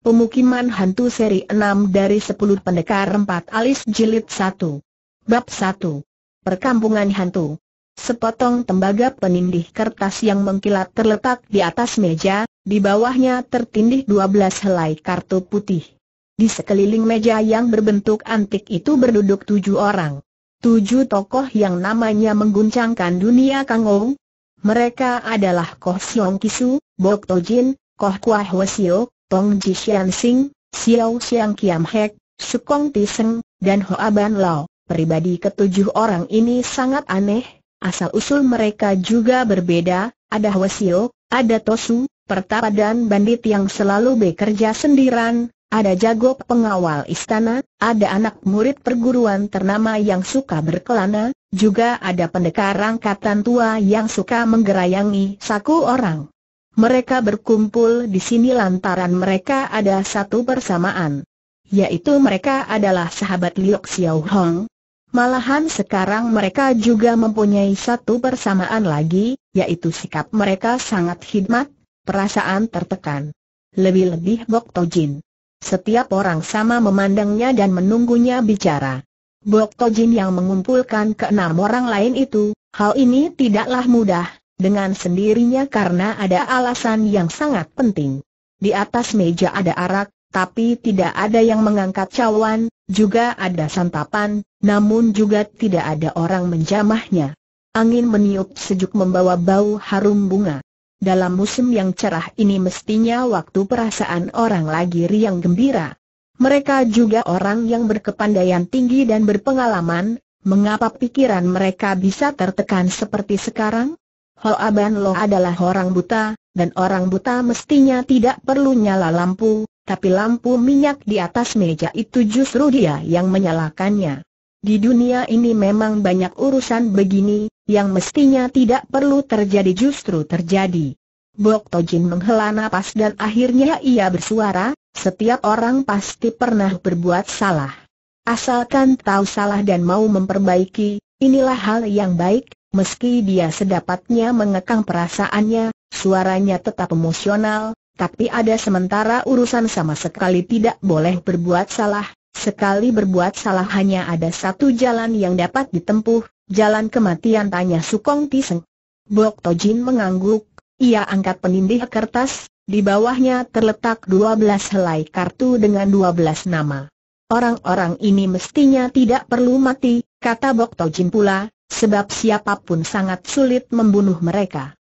Pemukiman Hantu Seri 6 dari 10 Pendekar 4 Alis Jilid 1 Bab 1 Perkampungan Hantu Sepotong tembaga penindih kertas yang mengkilat terletak di atas meja, di bawahnya tertindih 12 helai kartu putih. Di sekeliling meja yang berbentuk antik itu berduduk tujuh orang. Tujuh tokoh yang namanya mengguncangkan dunia Kangou. Mereka adalah Koh Siong Kisu, Bok Tojin, Koh Kwa Hwasio, Tong Ji Xian Sing, Xiao Xiang Kiam Hek, Sukong Seng, dan Hoa Ban Lao. Pribadi ketujuh orang ini sangat aneh, asal-usul mereka juga berbeda, ada Sio, ada Tosu, pertapa dan bandit yang selalu bekerja sendirian, ada jago pengawal istana, ada anak murid perguruan ternama yang suka berkelana, juga ada pendekar angkatan tua yang suka menggerayangi saku orang. Mereka berkumpul di sini lantaran mereka ada satu persamaan. Yaitu mereka adalah sahabat Liu Xiaohong. Malahan sekarang mereka juga mempunyai satu persamaan lagi, yaitu sikap mereka sangat hikmat, perasaan tertekan. Lebih-lebih Bok Tojin. Setiap orang sama memandangnya dan menunggunya bicara. Bok Tojin yang mengumpulkan keenam orang lain itu, hal ini tidaklah mudah, dengan sendirinya karena ada alasan yang sangat penting. Di atas meja ada arak, tapi tidak ada yang mengangkat cawan, juga ada santapan, namun juga tidak ada orang menjamahnya. Angin meniup sejuk membawa bau harum bunga. Dalam musim yang cerah ini mestinya waktu perasaan orang lagi riang gembira. Mereka juga orang yang berkepandaian tinggi dan berpengalaman, mengapa pikiran mereka bisa tertekan seperti sekarang? Hoa Ban Lo adalah orang buta, dan orang buta mestinya tidak perlu nyala lampu, tapi lampu minyak di atas meja itu justru dia yang menyalakannya. Di dunia ini memang banyak urusan begini, yang mestinya tidak perlu terjadi justru terjadi. Bok Tojin menghela nafas dan akhirnya ia bersuara, setiap orang pasti pernah berbuat salah. Asalkan tahu salah dan mau memperbaiki, inilah hal yang baik, Meski dia sedapatnya mengekang perasaannya, suaranya tetap emosional, tapi ada sementara urusan sama sekali tidak boleh berbuat salah, sekali berbuat salah hanya ada satu jalan yang dapat ditempuh, jalan kematian tanya Sukong Tiseng. Bok Tojin mengangguk, ia angkat penindih kertas, di bawahnya terletak dua belas helai kartu dengan dua belas nama. Orang-orang ini mestinya tidak perlu mati, kata Bok Tojin pula, sebab siapapun sangat sulit membunuh mereka.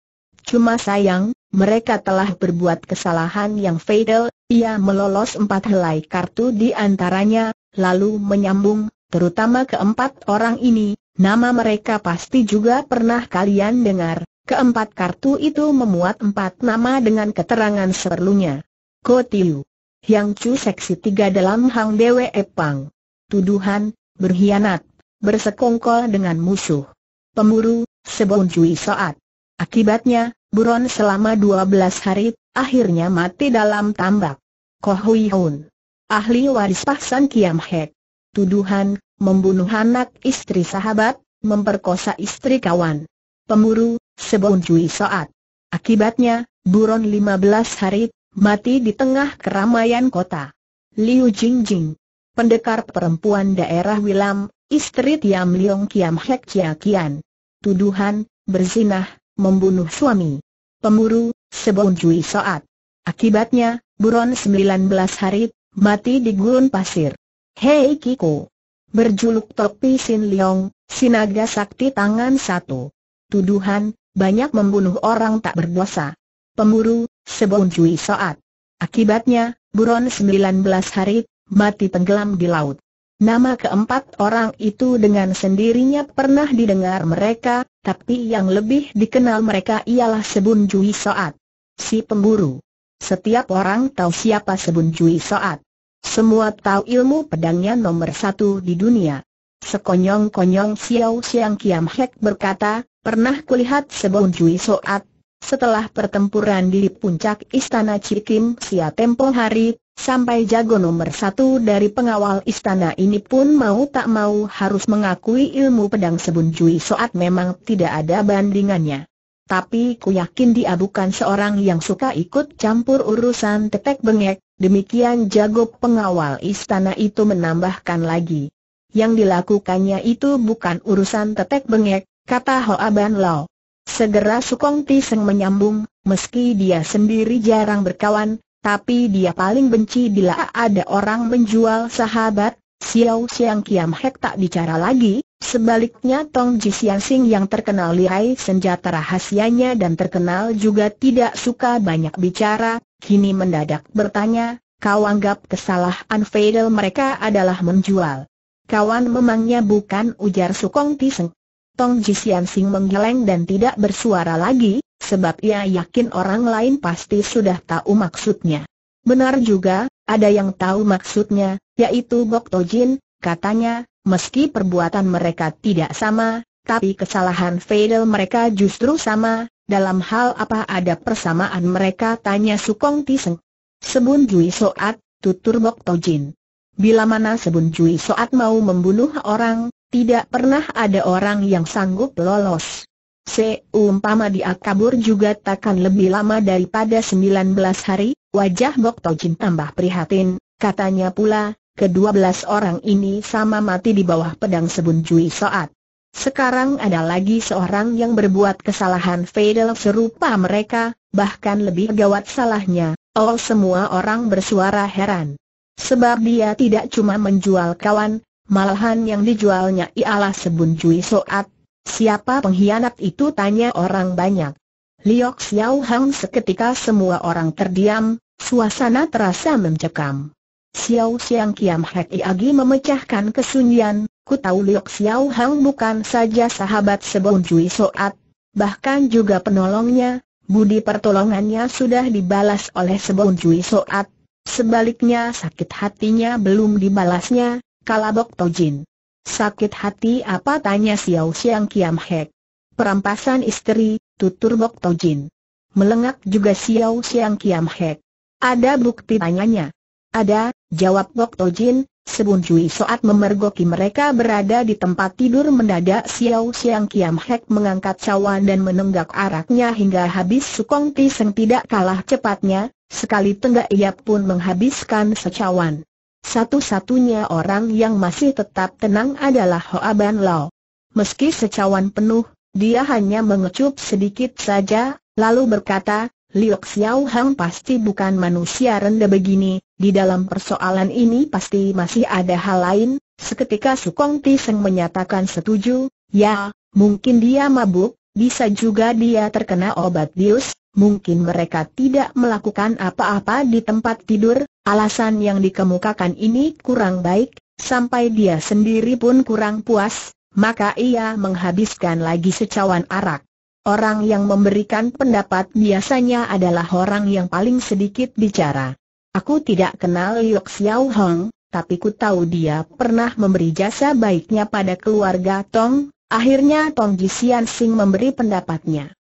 Cuma sayang, mereka telah berbuat kesalahan yang fatal, ia melolos empat helai kartu di antaranya, lalu menyambung, terutama keempat orang ini, nama mereka pasti juga pernah kalian dengar, keempat kartu itu memuat empat nama dengan keterangan seperlunya. Kotiu, Yang Chu Seksi Tiga dalam Hang Dewe Epang. Tuduhan, berkhianat, bersekongkol dengan musuh. Pemburu, sebunjui saat. Akibatnya, buron selama 12 hari, akhirnya mati dalam tambak. Kohui Hun. Ahli waris pahsan Kiam Hek. Tuduhan, membunuh anak istri sahabat, memperkosa istri kawan. Pemburu, sebunjui saat. Akibatnya, buron 15 hari, mati di tengah keramaian kota. Liu Jingjing, pendekar perempuan daerah Wilam, Istri Tiam Leong Kiam Hek Chia Kian. Tuduhan, berzinah, membunuh suami. Pemuru, sebon cuy soat. Akibatnya, buron 19 hari, mati di gurun pasir. Hei Kiko! Berjuluk Topi Sin Leong, Sinaga Sakti Tangan Satu. Tuduhan, banyak membunuh orang tak berdosa. Pemuru, sebon cuy soat. Akibatnya, buron 19 hari, mati tenggelam di laut. Nama keempat orang itu dengan sendirinya pernah didengar mereka, tapi yang lebih dikenal mereka ialah Sebun Jui Soat. Si pemburu. Setiap orang tahu siapa Sebun Jui Soat. Semua tahu ilmu pedangnya nomor satu di dunia. Sekonyong-konyong Xiao Xiang Kiam Hek berkata, pernah kulihat Sebun Jui Soat setelah pertempuran di puncak istana Cikim Sia tempo hari, sampai jago nomor satu dari pengawal istana ini pun mau tak mau harus mengakui ilmu pedang sebun Jui Soat memang tidak ada bandingannya. Tapi ku yakin dia bukan seorang yang suka ikut campur urusan tetek bengek, demikian jago pengawal istana itu menambahkan lagi. Yang dilakukannya itu bukan urusan tetek bengek, kata Hoa Ban Lao. Segera Sukong Tiseng menyambung, meski dia sendiri jarang berkawan, tapi dia paling benci bila ada orang menjual sahabat, Xiao Xiang Kiam Hek tak bicara lagi, sebaliknya Tong Ji Xiang Sing yang terkenal lihai senjata rahasianya dan terkenal juga tidak suka banyak bicara, kini mendadak bertanya, kau anggap kesalahan Fadel mereka adalah menjual. Kawan memangnya bukan ujar Sukong Tiseng, Tong Ji Sing menggeleng dan tidak bersuara lagi, sebab ia yakin orang lain pasti sudah tahu maksudnya. Benar juga, ada yang tahu maksudnya, yaitu Bok Tojin, katanya, meski perbuatan mereka tidak sama, tapi kesalahan fatal mereka justru sama, dalam hal apa ada persamaan mereka tanya Sukong Tiseng. Sebun Jui Soat, tutur Bok Tojin. Bila mana Sebun Jui Soat mau membunuh orang, tidak pernah ada orang yang sanggup lolos. Seumpama dia kabur juga takkan lebih lama daripada 19 hari, wajah Bok Tojin tambah prihatin, katanya pula, kedua belas orang ini sama mati di bawah pedang sebun Jui Soat. Sekarang ada lagi seorang yang berbuat kesalahan fatal serupa mereka, bahkan lebih gawat salahnya, oh semua orang bersuara heran. Sebab dia tidak cuma menjual kawan, Malahan yang dijualnya ialah sebun cui soat. Siapa pengkhianat itu tanya orang banyak. Liok Xiao Hang seketika semua orang terdiam, suasana terasa mencekam. Xiao Xiang Kiam Hek Iagi memecahkan kesunyian, ku tahu Liok Xiao Hang bukan saja sahabat sebun cui soat, bahkan juga penolongnya, budi pertolongannya sudah dibalas oleh sebun cui soat. Sebaliknya sakit hatinya belum dibalasnya, Kalabok Tojin. Sakit hati apa tanya Xiao Xiang Kiam Hek. Perampasan istri, tutur Bok Tojin. Melengak juga Xiao Xiang Kiam Hek. Ada bukti tanyanya. Ada, jawab Bok Tojin, sebun cui saat memergoki mereka berada di tempat tidur mendadak Xiao Xiang Kiam Hek mengangkat cawan dan menenggak araknya hingga habis Sukong Ti tidak kalah cepatnya, sekali tenggak ia pun menghabiskan secawan. Satu-satunya orang yang masih tetap tenang adalah Hoa Ban Lao. Meski secawan penuh, dia hanya mengecup sedikit saja, lalu berkata, Liu Xiao Hang pasti bukan manusia rendah begini, di dalam persoalan ini pasti masih ada hal lain, seketika Sukong Tiseng menyatakan setuju, ya, mungkin dia mabuk, bisa juga dia terkena obat bius, mungkin mereka tidak melakukan apa-apa di tempat tidur, alasan yang dikemukakan ini kurang baik, sampai dia sendiri pun kurang puas, maka ia menghabiskan lagi secawan arak. Orang yang memberikan pendapat biasanya adalah orang yang paling sedikit bicara. Aku tidak kenal Yok Xiao Hong, tapi ku tahu dia pernah memberi jasa baiknya pada keluarga Tong, akhirnya Tong Jisian Sing memberi pendapatnya.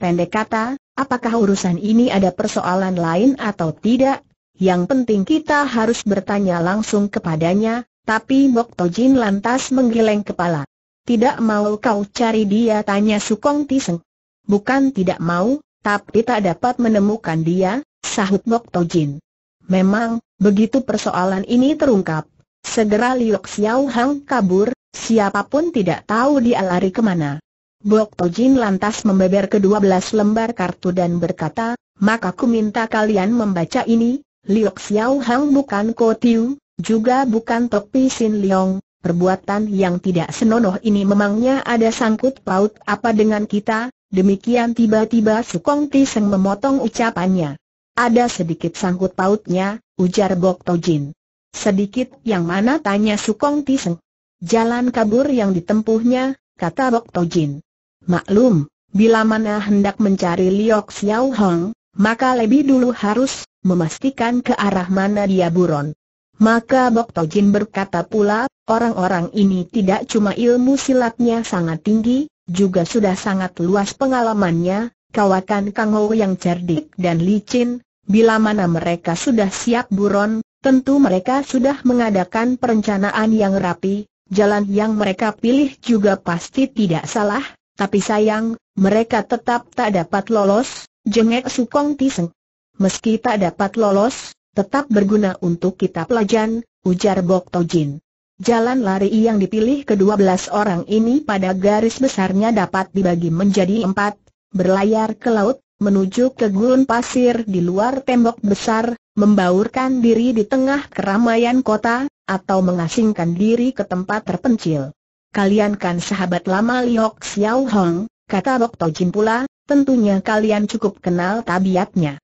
Pendek kata, apakah urusan ini ada persoalan lain atau tidak? Yang penting kita harus bertanya langsung kepadanya, tapi Mok Tojin lantas menggeleng kepala. Tidak mau kau cari dia tanya Sukong Tiseng. Bukan tidak mau, tapi tak dapat menemukan dia, sahut Mok Tojin. Memang, begitu persoalan ini terungkap, segera Liok Xiao Hang kabur, siapapun tidak tahu dia lari kemana. Bok Tojin lantas membeber kedua belas lembar kartu dan berkata, maka ku minta kalian membaca ini, Liok Xiao Hang bukan Ko Tiu, juga bukan Tok Pi Sin Leong, perbuatan yang tidak senonoh ini memangnya ada sangkut paut apa dengan kita, demikian tiba-tiba Sukong Tiseng memotong ucapannya. Ada sedikit sangkut pautnya, ujar Bok Tojin. Sedikit yang mana tanya Sukong Tiseng. Jalan kabur yang ditempuhnya, kata Bok Tojin. Maklum, bila mana hendak mencari Liok Xiao Hong, maka lebih dulu harus memastikan ke arah mana dia buron. Maka Bok Tojin berkata pula, orang-orang ini tidak cuma ilmu silatnya sangat tinggi, juga sudah sangat luas pengalamannya, kawakan Kang Ho yang cerdik dan licin, bila mana mereka sudah siap buron, tentu mereka sudah mengadakan perencanaan yang rapi, jalan yang mereka pilih juga pasti tidak salah, tapi sayang, mereka tetap tak dapat lolos, jengek Sukong Tiseng. Meski tak dapat lolos, tetap berguna untuk kita pelajan, ujar Bok Tojin. Jalan lari yang dipilih kedua belas orang ini pada garis besarnya dapat dibagi menjadi empat, berlayar ke laut, menuju ke gurun pasir di luar tembok besar, membaurkan diri di tengah keramaian kota, atau mengasingkan diri ke tempat terpencil kalian kan sahabat lama Liok Xiao Hong, kata Rok Tojin pula, tentunya kalian cukup kenal tabiatnya.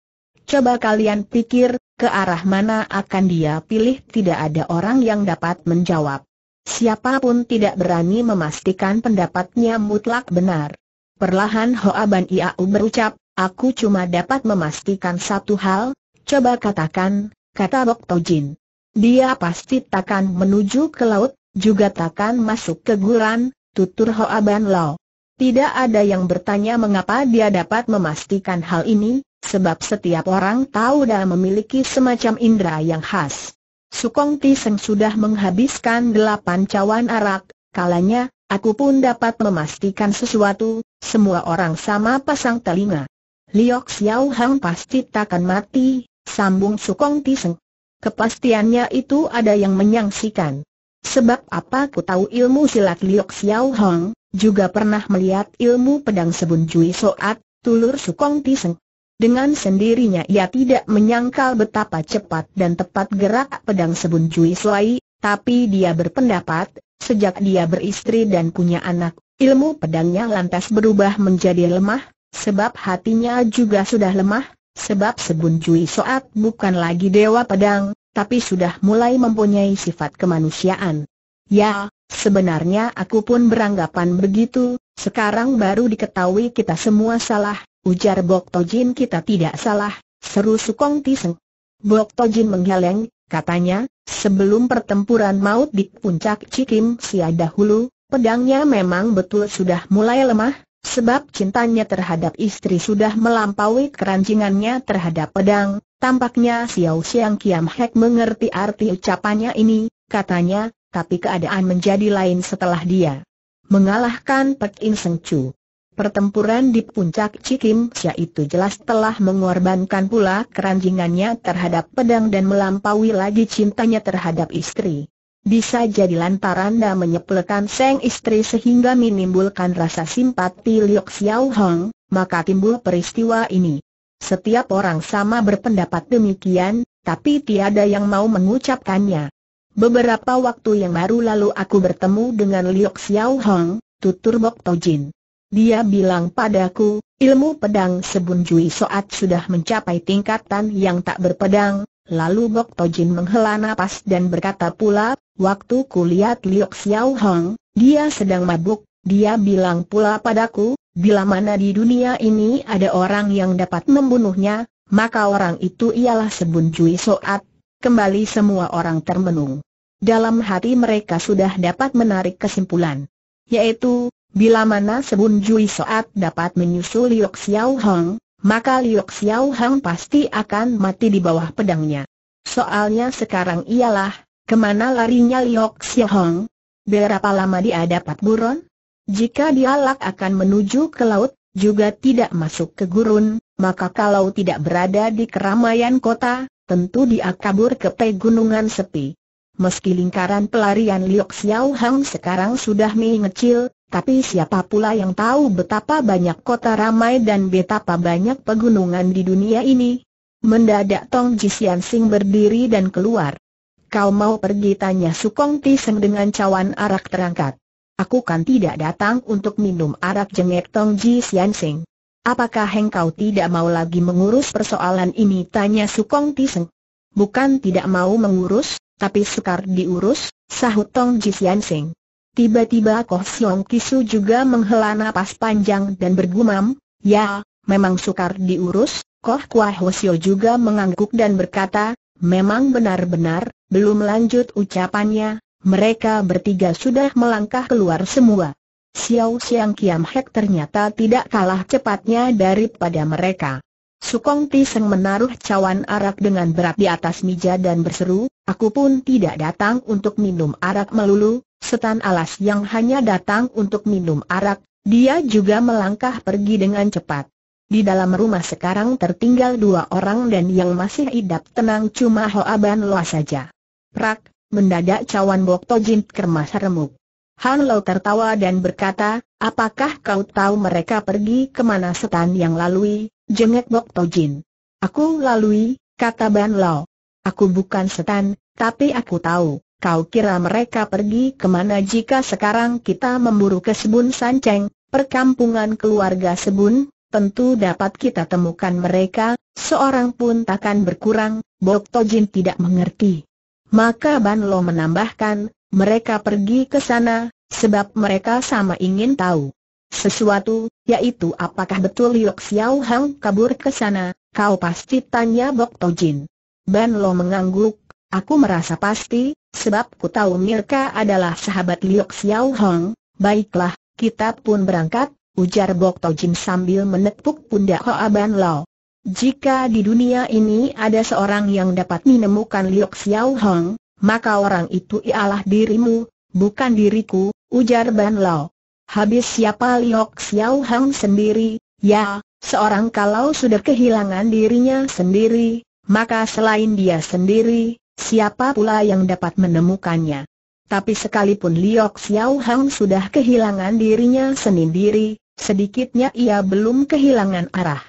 Coba kalian pikir, ke arah mana akan dia pilih tidak ada orang yang dapat menjawab. Siapapun tidak berani memastikan pendapatnya mutlak benar. Perlahan Hoa Ban Iau berucap, aku cuma dapat memastikan satu hal, coba katakan, kata Rok Tojin. Dia pasti takkan menuju ke laut, juga takkan masuk ke guran, tutur Hoa Ban Lao. Tidak ada yang bertanya mengapa dia dapat memastikan hal ini, sebab setiap orang tahu dah memiliki semacam indera yang khas. Sukong Tiseng sudah menghabiskan delapan cawan arak, kalanya, aku pun dapat memastikan sesuatu, semua orang sama pasang telinga. Liok Xiao Hang pasti takkan mati, sambung Sukong Tiseng. Kepastiannya itu ada yang menyangsikan. Sebab apa ku tahu ilmu silat Liok Xiao Hong, juga pernah melihat ilmu pedang sebun Cui Soat, tulur Sukong Tiseng. Dengan sendirinya ia tidak menyangkal betapa cepat dan tepat gerak pedang sebun Cui soai, tapi dia berpendapat, sejak dia beristri dan punya anak, ilmu pedangnya lantas berubah menjadi lemah, sebab hatinya juga sudah lemah, sebab sebun Cui Soat bukan lagi dewa pedang, tapi sudah mulai mempunyai sifat kemanusiaan. Ya, sebenarnya aku pun beranggapan begitu, sekarang baru diketahui kita semua salah, ujar Bok Tojin kita tidak salah, seru Sukong Tiseng. Bok Tojin menggeleng, katanya, sebelum pertempuran maut di puncak Cikim Sia dahulu, pedangnya memang betul sudah mulai lemah, Sebab cintanya terhadap istri sudah melampaui keranjingannya terhadap pedang, Tampaknya Xiao Xiang Kiam Hek mengerti arti ucapannya ini, katanya, tapi keadaan menjadi lain setelah dia mengalahkan Pek In Seng Chu. Pertempuran di puncak Cikim Sia itu jelas telah mengorbankan pula keranjingannya terhadap pedang dan melampaui lagi cintanya terhadap istri. Bisa jadi lantaran dia menyepelekan seng istri sehingga menimbulkan rasa simpati Liu Xiao Hong, maka timbul peristiwa ini. Setiap orang sama berpendapat demikian, tapi tiada yang mau mengucapkannya. Beberapa waktu yang baru lalu aku bertemu dengan Liok Xiao Hong, tutur Bok Tojin. Dia bilang padaku, ilmu pedang sebun Jui Soat sudah mencapai tingkatan yang tak berpedang, lalu Bok Tojin menghela nafas dan berkata pula, waktu kulihat Liok Xiao Hong, dia sedang mabuk, dia bilang pula padaku, Bila mana di dunia ini ada orang yang dapat membunuhnya, maka orang itu ialah Sebun Cui Soat. Kembali semua orang termenung. Dalam hati mereka sudah dapat menarik kesimpulan. Yaitu, bila mana Sebun Jui Soat dapat menyusul Liok Xiao Hong, maka Liok Xiao Hong pasti akan mati di bawah pedangnya. Soalnya sekarang ialah, kemana larinya Liok Xiao Hong? Berapa lama dia dapat buron? Jika dialak akan menuju ke laut, juga tidak masuk ke gurun, maka kalau tidak berada di keramaian kota, tentu dia kabur ke pegunungan sepi. Meski lingkaran pelarian Liok Xiao Hang sekarang sudah mengecil, tapi siapa pula yang tahu betapa banyak kota ramai dan betapa banyak pegunungan di dunia ini? Mendadak Tong Jisian Sing berdiri dan keluar. Kau mau pergi tanya Sukong Tiseng dengan cawan arak terangkat. Aku kan tidak datang untuk minum arak jengek Tong Ji Sian Sing. Apakah engkau tidak mau lagi mengurus persoalan ini? Tanya Sukong Tiseng. Bukan tidak mau mengurus, tapi sukar diurus, sahut Tong Ji Sian Sing. Tiba-tiba Koh Siong Kisu juga menghela napas panjang dan bergumam, ya, memang sukar diurus, Koh Kwa Sio juga mengangguk dan berkata, memang benar-benar, belum lanjut ucapannya, mereka bertiga sudah melangkah keluar semua. Xiao Xiang Kiam Hek ternyata tidak kalah cepatnya daripada mereka. Sukong seng menaruh cawan arak dengan berat di atas meja dan berseru, aku pun tidak datang untuk minum arak melulu, setan alas yang hanya datang untuk minum arak, dia juga melangkah pergi dengan cepat. Di dalam rumah sekarang tertinggal dua orang dan yang masih idap tenang cuma Hoa Ban Loa saja. Prak, mendadak cawan Bok Tojin kermas remuk. Han Lo tertawa dan berkata, apakah kau tahu mereka pergi ke mana setan yang lalui, jengek Bok Tojin. Aku lalui, kata Ban Lo. Aku bukan setan, tapi aku tahu, kau kira mereka pergi ke mana jika sekarang kita memburu ke Sebun Sanceng, perkampungan keluarga Sebun, tentu dapat kita temukan mereka, seorang pun takkan berkurang, Bok Tojin tidak mengerti. Maka Ban Lo menambahkan, mereka pergi ke sana, sebab mereka sama ingin tahu sesuatu, yaitu apakah betul Yok Xiao Hang kabur ke sana, kau pasti tanya Bok Tojin. Ban Lo mengangguk, aku merasa pasti, sebab ku tahu Mirka adalah sahabat Yok Xiao Hang, baiklah, kita pun berangkat, ujar Bok Tojin sambil menepuk pundak Hoa Ban Lo. Jika di dunia ini ada seorang yang dapat menemukan Liu Xiao Hong, maka orang itu ialah dirimu, bukan diriku, ujar Ban Lao. Habis siapa Liu Xiao Hong sendiri, ya, seorang kalau sudah kehilangan dirinya sendiri, maka selain dia sendiri, siapa pula yang dapat menemukannya? Tapi sekalipun Liu Xiao Hong sudah kehilangan dirinya sendiri, sedikitnya ia belum kehilangan arah.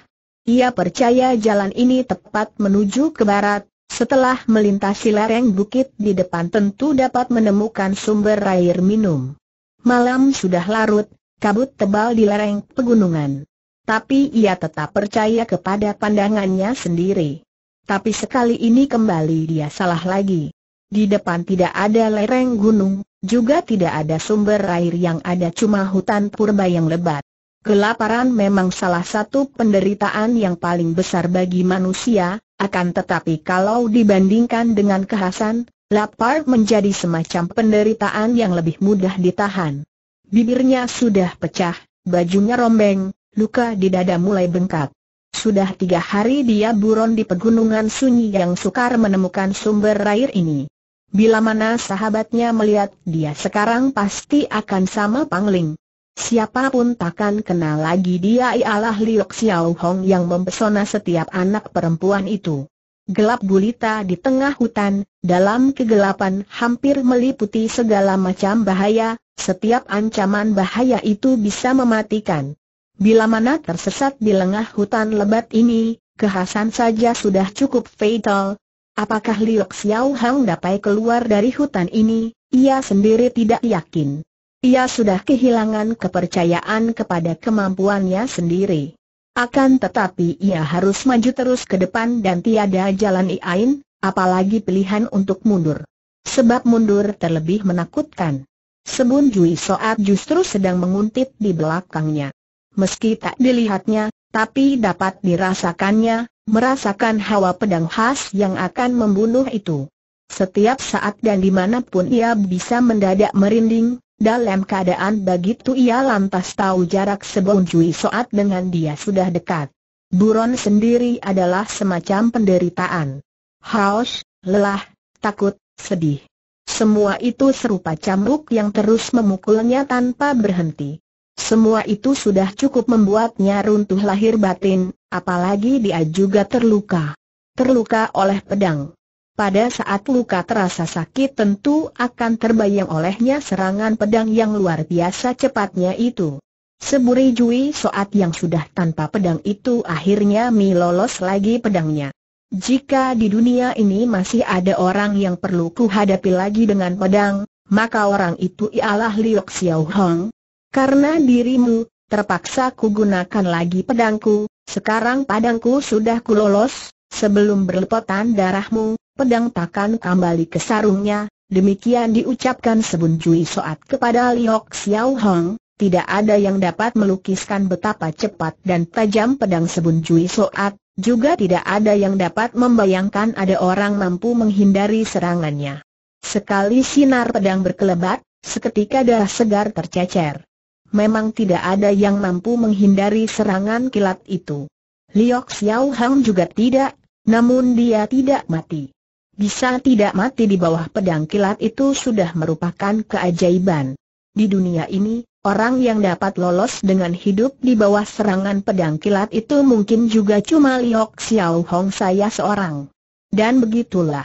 Ia percaya jalan ini tepat menuju ke barat, setelah melintasi lereng bukit di depan tentu dapat menemukan sumber air minum. Malam sudah larut, kabut tebal di lereng pegunungan. Tapi ia tetap percaya kepada pandangannya sendiri. Tapi sekali ini kembali dia salah lagi. Di depan tidak ada lereng gunung, juga tidak ada sumber air yang ada cuma hutan purba yang lebat. Kelaparan memang salah satu penderitaan yang paling besar bagi manusia, akan tetapi kalau dibandingkan dengan kehasan, lapar menjadi semacam penderitaan yang lebih mudah ditahan. Bibirnya sudah pecah, bajunya rombeng, luka di dada mulai bengkak. Sudah tiga hari dia buron di pegunungan sunyi yang sukar menemukan sumber air ini. Bila mana sahabatnya melihat dia sekarang pasti akan sama pangling. Siapapun pun takkan kenal lagi dia ialah Liu Xiao Hong yang mempesona setiap anak perempuan itu. Gelap gulita di tengah hutan, dalam kegelapan hampir meliputi segala macam bahaya, setiap ancaman bahaya itu bisa mematikan. Bila mana tersesat di lengah hutan lebat ini, kehasan saja sudah cukup fatal. Apakah Liu Xiao Hong dapat keluar dari hutan ini, ia sendiri tidak yakin. Ia sudah kehilangan kepercayaan kepada kemampuannya sendiri. Akan tetapi ia harus maju terus ke depan dan tiada jalan lain, apalagi pilihan untuk mundur. Sebab mundur terlebih menakutkan. Sebun Jui Soat justru sedang menguntit di belakangnya. Meski tak dilihatnya, tapi dapat dirasakannya, merasakan hawa pedang khas yang akan membunuh itu. Setiap saat dan dimanapun ia bisa mendadak merinding, dalam keadaan begitu ia lantas tahu jarak sebelum saat Soat dengan dia sudah dekat. Buron sendiri adalah semacam penderitaan. Haus, lelah, takut, sedih. Semua itu serupa cambuk yang terus memukulnya tanpa berhenti. Semua itu sudah cukup membuatnya runtuh lahir batin, apalagi dia juga terluka. Terluka oleh pedang. Pada saat luka terasa sakit tentu akan terbayang olehnya serangan pedang yang luar biasa cepatnya itu. Seburi Jui Soat yang sudah tanpa pedang itu akhirnya Mi lolos lagi pedangnya. Jika di dunia ini masih ada orang yang perlu kuhadapi lagi dengan pedang, maka orang itu ialah Liok Xiao Hong. Karena dirimu, terpaksa kugunakan lagi pedangku, sekarang pedangku sudah kulolos, Sebelum berlepotan darahmu, pedang takkan kembali ke sarungnya, demikian diucapkan Sebun Jui Soat kepada Liok Xiao Hong, tidak ada yang dapat melukiskan betapa cepat dan tajam pedang Sebun Jui Soat, juga tidak ada yang dapat membayangkan ada orang mampu menghindari serangannya. Sekali sinar pedang berkelebat, seketika darah segar tercecer. Memang tidak ada yang mampu menghindari serangan kilat itu. Liok Xiao Hang juga tidak namun dia tidak mati. Bisa tidak mati di bawah pedang kilat itu sudah merupakan keajaiban. Di dunia ini, orang yang dapat lolos dengan hidup di bawah serangan pedang kilat itu mungkin juga cuma Liok Xiao Hong saya seorang. Dan begitulah.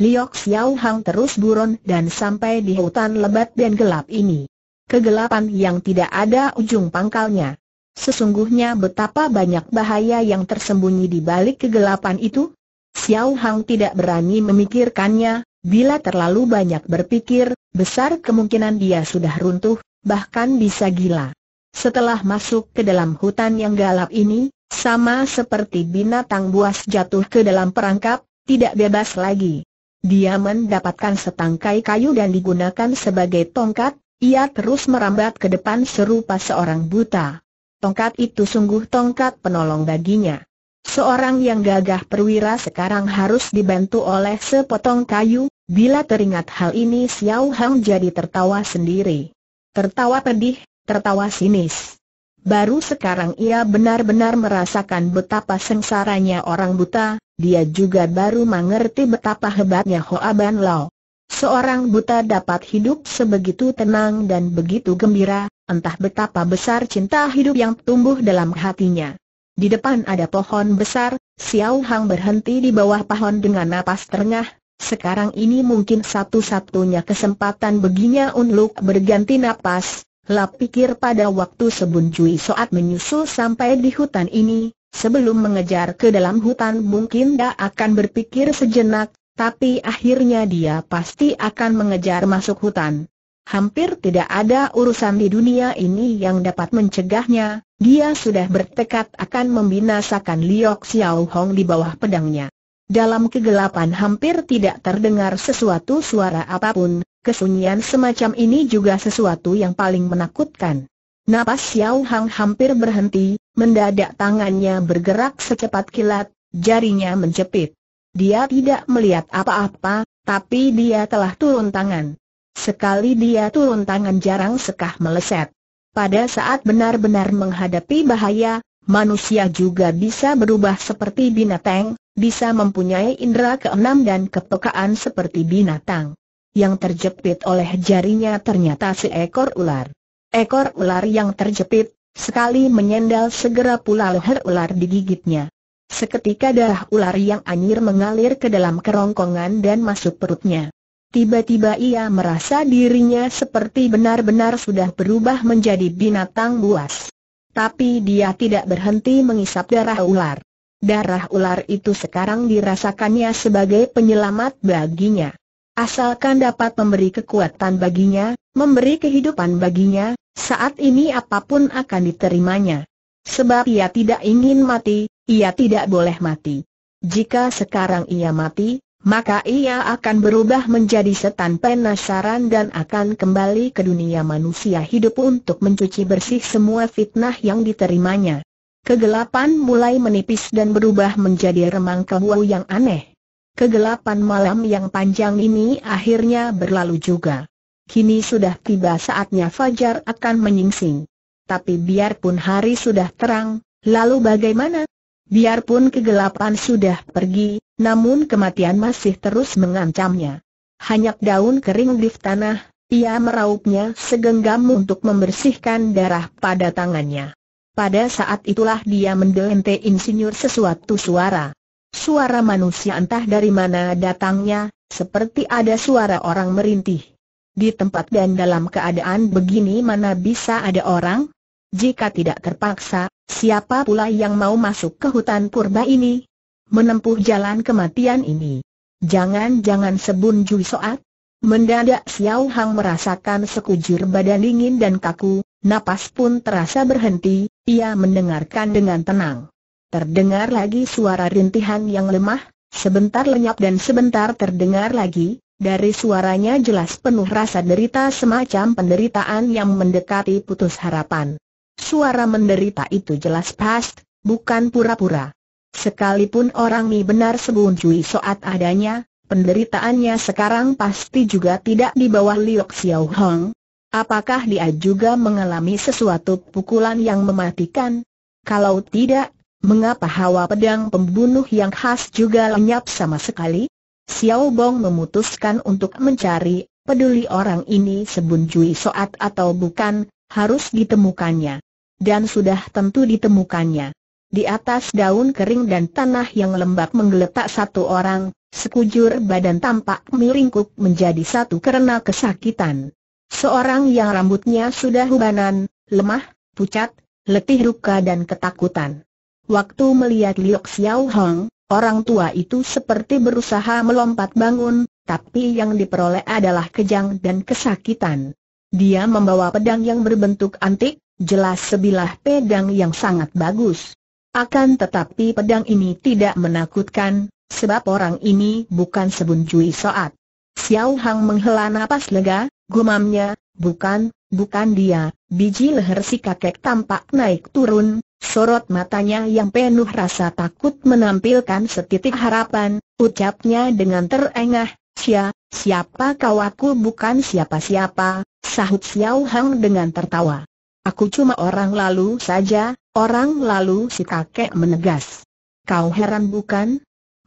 Liok Xiao Hong terus buron dan sampai di hutan lebat dan gelap ini. Kegelapan yang tidak ada ujung pangkalnya. Sesungguhnya betapa banyak bahaya yang tersembunyi di balik kegelapan itu. Xiao Hang tidak berani memikirkannya, bila terlalu banyak berpikir, besar kemungkinan dia sudah runtuh, bahkan bisa gila. Setelah masuk ke dalam hutan yang galap ini, sama seperti binatang buas jatuh ke dalam perangkap, tidak bebas lagi. Dia mendapatkan setangkai kayu dan digunakan sebagai tongkat, ia terus merambat ke depan serupa seorang buta tongkat itu sungguh tongkat penolong baginya. Seorang yang gagah perwira sekarang harus dibantu oleh sepotong kayu, bila teringat hal ini Xiao Hang jadi tertawa sendiri. Tertawa pedih, tertawa sinis. Baru sekarang ia benar-benar merasakan betapa sengsaranya orang buta, dia juga baru mengerti betapa hebatnya Hoa Ban Lao. Seorang buta dapat hidup sebegitu tenang dan begitu gembira, entah betapa besar cinta hidup yang tumbuh dalam hatinya. Di depan ada pohon besar, Xiao Hang berhenti di bawah pohon dengan napas terengah, sekarang ini mungkin satu-satunya kesempatan baginya untuk berganti napas, Lap pikir pada waktu sebun Jui Soat menyusul sampai di hutan ini, sebelum mengejar ke dalam hutan mungkin dia akan berpikir sejenak, tapi akhirnya dia pasti akan mengejar masuk hutan. Hampir tidak ada urusan di dunia ini yang dapat mencegahnya, dia sudah bertekad akan membinasakan Liok Xiao Hong di bawah pedangnya. Dalam kegelapan hampir tidak terdengar sesuatu suara apapun, kesunyian semacam ini juga sesuatu yang paling menakutkan. Napas Xiao Hong hampir berhenti, mendadak tangannya bergerak secepat kilat, jarinya menjepit. Dia tidak melihat apa-apa, tapi dia telah turun tangan. Sekali dia turun tangan jarang sekah meleset. Pada saat benar-benar menghadapi bahaya, manusia juga bisa berubah seperti binatang, bisa mempunyai indera keenam dan kepekaan seperti binatang. Yang terjepit oleh jarinya ternyata seekor ular. Ekor ular yang terjepit, sekali menyendal segera pula leher ular digigitnya. Seketika darah ular yang anyir mengalir ke dalam kerongkongan dan masuk perutnya. Tiba-tiba ia merasa dirinya seperti benar-benar sudah berubah menjadi binatang buas. Tapi dia tidak berhenti mengisap darah ular. Darah ular itu sekarang dirasakannya sebagai penyelamat baginya. Asalkan dapat memberi kekuatan baginya, memberi kehidupan baginya, saat ini apapun akan diterimanya. Sebab ia tidak ingin mati, ia tidak boleh mati. Jika sekarang ia mati, maka ia akan berubah menjadi setan penasaran dan akan kembali ke dunia manusia hidup untuk mencuci bersih semua fitnah yang diterimanya. Kegelapan mulai menipis dan berubah menjadi remang kehua yang aneh. Kegelapan malam yang panjang ini akhirnya berlalu juga. Kini sudah tiba saatnya Fajar akan menyingsing. Tapi biarpun hari sudah terang, lalu bagaimana? Biarpun kegelapan sudah pergi, namun kematian masih terus mengancamnya. Hanya daun kering di tanah, ia meraupnya segenggam untuk membersihkan darah pada tangannya. Pada saat itulah dia mendengar insinyur sesuatu suara. Suara manusia entah dari mana datangnya, seperti ada suara orang merintih. Di tempat dan dalam keadaan begini mana bisa ada orang? Jika tidak terpaksa, siapa pula yang mau masuk ke hutan purba ini? Menempuh jalan kematian ini. Jangan-jangan sebun Jui Soat? Mendadak Xiao Hang merasakan sekujur badan dingin dan kaku, napas pun terasa berhenti, ia mendengarkan dengan tenang. Terdengar lagi suara rintihan yang lemah, sebentar lenyap dan sebentar terdengar lagi, dari suaranya jelas penuh rasa derita semacam penderitaan yang mendekati putus harapan. Suara menderita itu jelas past, bukan pura-pura. Sekalipun orang ini benar sebunjui soat adanya, penderitaannya sekarang pasti juga tidak di bawah Liok Xiao Hong. Apakah dia juga mengalami sesuatu pukulan yang mematikan? Kalau tidak, mengapa hawa pedang pembunuh yang khas juga lenyap sama sekali? Xiao Bong memutuskan untuk mencari, peduli orang ini sebunjui soat atau bukan, harus ditemukannya dan sudah tentu ditemukannya. Di atas daun kering dan tanah yang lembab menggeletak satu orang, sekujur badan tampak miringkup menjadi satu karena kesakitan. Seorang yang rambutnya sudah hubanan, lemah, pucat, letih luka dan ketakutan. Waktu melihat Liok Xiao Hong, orang tua itu seperti berusaha melompat bangun, tapi yang diperoleh adalah kejang dan kesakitan. Dia membawa pedang yang berbentuk antik, jelas sebilah pedang yang sangat bagus. Akan tetapi pedang ini tidak menakutkan, sebab orang ini bukan cuy soat. Xiao Hang menghela napas lega, gumamnya, bukan, bukan dia, biji leher si kakek tampak naik turun, sorot matanya yang penuh rasa takut menampilkan setitik harapan, ucapnya dengan terengah, Xia, siapa kau aku bukan siapa-siapa, sahut Xiao Hang dengan tertawa. Aku cuma orang lalu saja, orang lalu si kakek menegas. Kau heran bukan?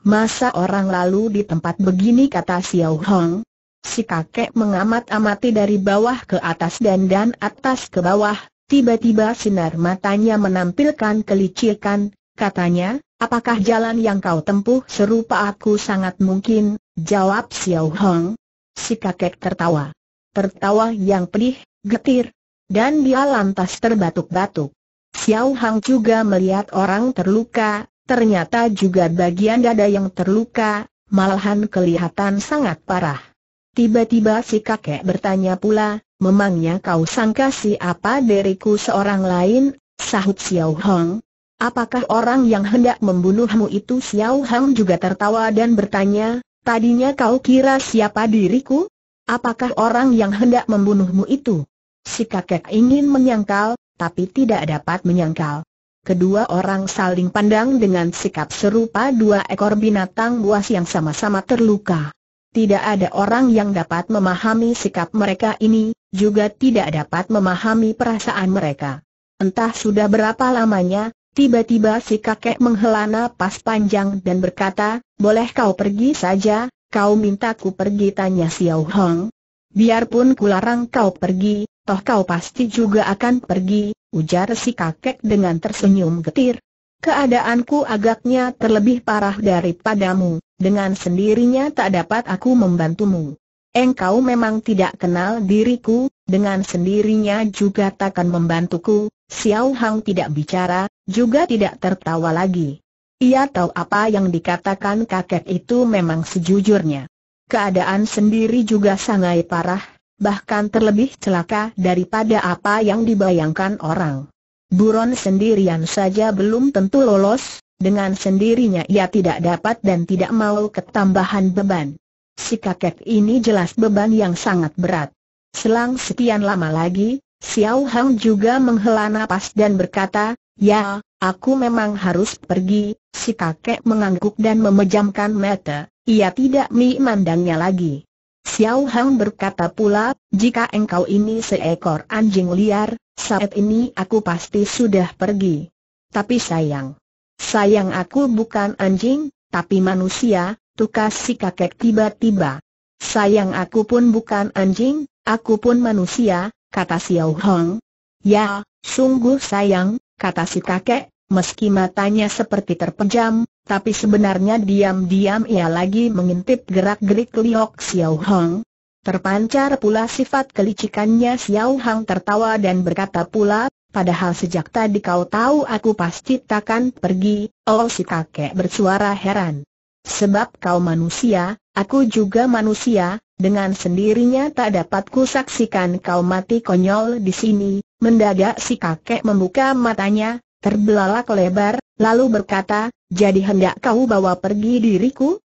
Masa orang lalu di tempat begini kata Xiao Hong? Si kakek mengamat-amati dari bawah ke atas dan dan atas ke bawah, tiba-tiba sinar matanya menampilkan kelicikan, katanya, apakah jalan yang kau tempuh serupa aku sangat mungkin, jawab Xiao Hong. Si kakek tertawa. Tertawa yang pedih, getir, dan dia lantas terbatuk-batuk. Xiao Hang juga melihat orang terluka, ternyata juga bagian dada yang terluka, malahan kelihatan sangat parah. Tiba-tiba si kakek bertanya pula, memangnya kau sangka siapa diriku seorang lain, sahut Xiao Hong. Apakah orang yang hendak membunuhmu itu Xiao Hang juga tertawa dan bertanya, tadinya kau kira siapa diriku? Apakah orang yang hendak membunuhmu itu? Si kakek ingin menyangkal, tapi tidak dapat menyangkal. Kedua orang saling pandang dengan sikap serupa dua ekor binatang buas yang sama-sama terluka. Tidak ada orang yang dapat memahami sikap mereka ini, juga tidak dapat memahami perasaan mereka. Entah sudah berapa lamanya, tiba-tiba si kakek menghela napas panjang dan berkata, boleh kau pergi saja, kau mintaku pergi tanya Xiao Hong. Biarpun kularang kau pergi, Toh kau pasti juga akan pergi, ujar si kakek dengan tersenyum getir. Keadaanku agaknya terlebih parah daripadamu, dengan sendirinya tak dapat aku membantumu. Engkau memang tidak kenal diriku, dengan sendirinya juga takkan membantuku, Xiao Hang tidak bicara, juga tidak tertawa lagi. Ia tahu apa yang dikatakan kakek itu memang sejujurnya. Keadaan sendiri juga sangat parah, bahkan terlebih celaka daripada apa yang dibayangkan orang. Buron sendirian saja belum tentu lolos, dengan sendirinya ia tidak dapat dan tidak mau ketambahan beban. Si kakek ini jelas beban yang sangat berat. Selang sekian lama lagi, Xiao Hang juga menghela nafas dan berkata, Ya, aku memang harus pergi, si kakek mengangguk dan memejamkan mata, ia tidak memandangnya lagi. Xiao Hang berkata pula, jika engkau ini seekor anjing liar, saat ini aku pasti sudah pergi. Tapi sayang. Sayang aku bukan anjing, tapi manusia, tukas si kakek tiba-tiba. Sayang aku pun bukan anjing, aku pun manusia, kata Xiao Hong. Ya, sungguh sayang, kata si kakek, meski matanya seperti terpejam, tapi sebenarnya diam-diam ia lagi mengintip gerak-gerik Liok Xiao Hong. Terpancar pula sifat kelicikannya Xiao Hong tertawa dan berkata pula, padahal sejak tadi kau tahu aku pasti takkan pergi, oh si kakek bersuara heran. Sebab kau manusia, aku juga manusia, dengan sendirinya tak dapat saksikan kau mati konyol di sini, mendadak si kakek membuka matanya, terbelalak lebar, lalu berkata, jadi hendak kau bawa pergi diriku?